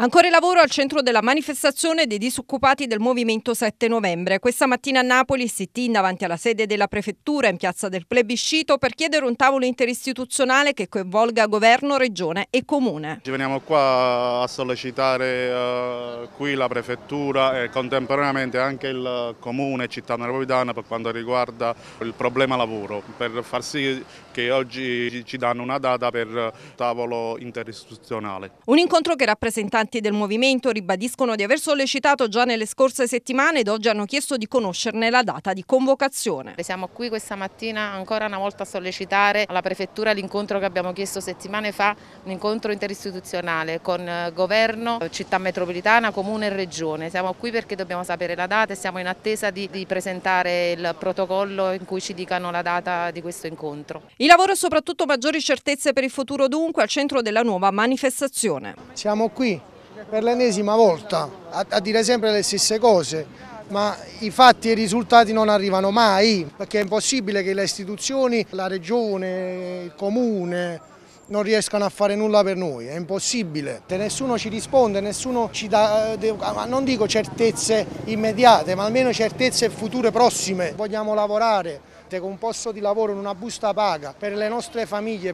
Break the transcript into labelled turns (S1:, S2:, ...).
S1: Ancora il lavoro al centro della manifestazione dei disoccupati del Movimento 7 novembre. Questa mattina a Napoli si TIN davanti alla sede della Prefettura in piazza del Plebiscito per chiedere un tavolo interistituzionale che coinvolga governo, regione e comune.
S2: Ci veniamo qua a sollecitare uh, qui la Prefettura e contemporaneamente anche il Comune città napoletana per quanto riguarda il problema lavoro, per far sì che oggi ci danno una data per tavolo interistituzionale.
S1: Un incontro che rappresentanti militanti del movimento ribadiscono di aver sollecitato già nelle scorse settimane ed oggi hanno chiesto di
S3: conoscerne la data di convocazione. Siamo qui questa mattina ancora una volta a sollecitare alla Prefettura l'incontro che abbiamo chiesto settimane fa, un incontro interistituzionale con eh, governo, città metropolitana, comune e regione. Siamo qui perché dobbiamo sapere la data e siamo in attesa di, di presentare il protocollo in cui ci dicano la data di questo incontro.
S1: Il lavoro e soprattutto maggiori certezze per il futuro dunque al centro della nuova manifestazione.
S4: Siamo qui per l'ennesima volta a, a dire sempre le stesse cose ma i fatti e i risultati non arrivano mai, perché è impossibile che le istituzioni, la regione, il comune, non riescano a fare nulla per noi, è impossibile. Nessuno ci risponde, nessuno ci dà, eh, ah, non dico certezze immediate, ma almeno certezze future prossime. Vogliamo lavorare con un posto di lavoro, una busta paga per le nostre famiglie.